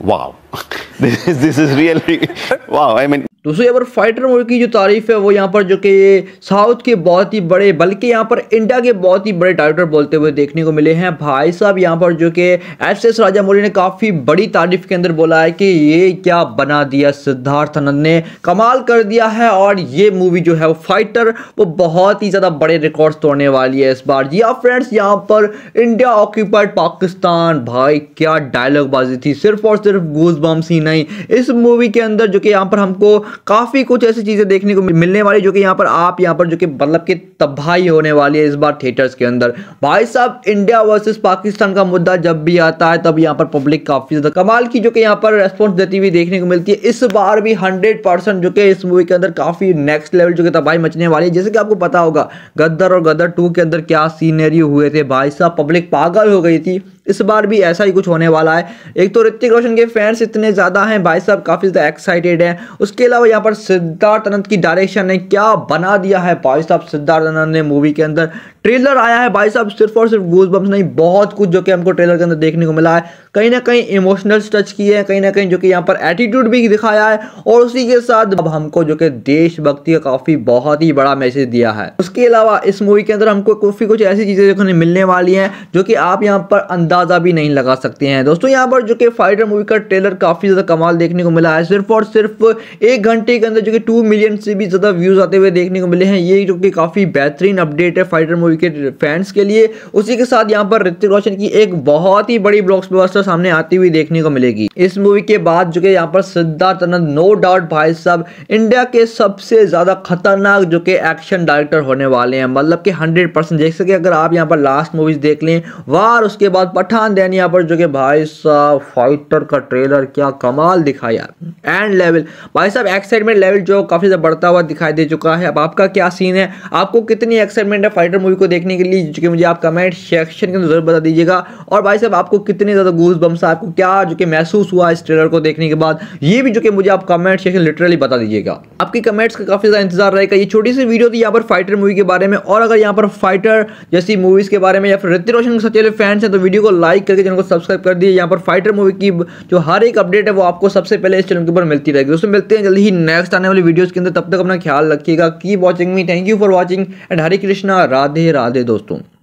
wow this is this is really wow i mean दोस्तों यहाँ पर फाइटर मूवी की जो तारीफ है वो यहाँ पर जो कि साउथ के बहुत ही बड़े बल्कि यहाँ पर इंडिया के बहुत ही बड़े डायरेक्टर बोलते हुए देखने को मिले हैं भाई साहब यहाँ पर जो कि एस एस राजा मौर्य ने काफ़ी बड़ी तारीफ के अंदर बोला है कि ये क्या बना दिया सिद्धार्थ नंद ने कमाल कर दिया है और ये मूवी जो है वो फाइटर वो बहुत ही ज़्यादा बड़े रिकॉर्ड्स तोड़ने वाली है इस बार जी आप फ्रेंड्स यहाँ पर इंडिया ऑक्यूपाइड पाकिस्तान भाई क्या डायलॉग बाजी थी सिर्फ और सिर्फ गूज बम्स ही नहीं इस मूवी के अंदर जो कि यहाँ पर हमको काफ़ी कुछ ऐसी चीज़ें देखने को मिलने वाली जो कि यहाँ पर आप यहाँ पर जो कि मतलब की तबाही होने वाली है इस बार थिएटर्स के अंदर भाई साहब इंडिया वर्सेस पाकिस्तान का मुद्दा जब भी आता है तब यहाँ पर पब्लिक काफ़ी ज़्यादा कमाल की जो कि यहाँ पर रेस्पॉन्स देती हुई देखने को मिलती है इस बार भी हंड्रेड जो कि इस मूवी के अंदर काफ़ी नेक्स्ट लेवल जो कि तबाही मचने वाली है जैसे कि आपको पता होगा गद्दर और गद्दर टू के अंदर क्या सीनरी हुए थे भाई साहब पब्लिक पागल हो गई थी इस बार भी ऐसा ही कुछ होने वाला है एक तो ऋतिक रोशन के फैंस इतने ज़्यादा हैं भाई साहब काफ़ी ज़्यादा एक्साइटेड हैं उसके अलावा यहाँ पर सिद्धार्थ अनंत की डायरेक्शन ने क्या बना दिया है भाई साहब सिद्धार्थ अनंत ने मूवी के अंदर ट्रेलर आया है भाई साहब सिर्फ और सिर्फ गूज बम्स नहीं बहुत कुछ जो कि हमको ट्रेलर के अंदर देखने को मिला है कहीं ना कहीं इमोशनल टच किए हैं कहीं ना कहीं जो कि यहाँ पर एटीट्यूड भी दिखाया है और उसी के साथ अब हमको जो कि देशभक्ति का काफ़ी बहुत ही बड़ा मैसेज दिया है उसके अलावा इस मूवी के अंदर हमको काफ़ी कुछ ऐसी चीज़ें देखने मिलने वाली हैं जो कि आप यहाँ पर अंदाज अंदाज़ा भी नहीं लगा सकते हैं दोस्तों यहाँ पर जो कि फाइटर मूवी का ट्रेलर काफ़ी ज़्यादा कमाल देखने को मिला है सिर्फ और सिर्फ एक घंटे के अंदर जो कि टू मिलियन से भी ज़्यादा व्यूज़ आते हुए देखने को मिले हैं ये जो कि काफ़ी बेहतरीन अपडेट है फाइटर मूवी के फैंस के लिए उसी के साथ यहाँ पर ऋतिक रोशन की एक बहुत ही बड़ी ब्लॉक्स व्यवस्था सामने आती हुई देखने को मिलेगी इस मूवी के बाद जो कि यहाँ पर सिद्धार्थ आनंद नो डाउट भाई साहब इंडिया के सबसे ज़्यादा खतरनाक जो कि एक्शन डायरेक्टर होने वाले हैं मतलब कि हंड्रेड देख सके अगर आप यहाँ पर लास्ट मूवीज़ देख लें वार उसके बाद पठान देन यहाँ पर जो कि भाई साहब फाइटर का ट्रेलर क्या कमाल दिखाया एंड लेवल भाई साहब एक्साइटमेंट लेवल जो काफ़ी ज़्यादा बढ़ता हुआ दिखाई दे चुका है अब आपका क्या सीन है आपको कितनी एक्साइटमेंट है फाइटर मूवी को देखने के लिए जो कि मुझे आप कमेंट सेक्शन के अंदर जरूर बता दीजिएगा और भाई साहब आपको कितने ज़्यादा गूस बम्स आपको क्या जो कि महसूस हुआ इस ट्रेलर को देखने के बाद ये भी जो कि मुझे आप कमेंट सेक्शन लिटरली बता दीजिएगा आपकी कमेंट्स का काफ़ी ज़्यादा इंतजार रहेगा ये छोटी सी वीडियो थी यहाँ पर फाइटर मूवी के बारे में और अगर यहाँ पर फाइटर जैसी मूवीज़ के बारे में या फिर ऋतिक रोशन के सचेले फैंस हैं तो वीडियो को लाइक करके चैनल को सब्सक्राइब कर दिए यहाँ पर फाइटर मूवी की जो हर एक अपडेट है वो आपको सबसे पहले इस चैनल के ऊपर मिलती रहेगी दोस्तों मिलते हैं जल्दी ही नेक्स्ट आने वाली वीडियोज़ के अंदर तब तक अपना ख्याल रखिएगा की watching me thank you for watching and Hare Krishna Radhe Radhe दोस्तों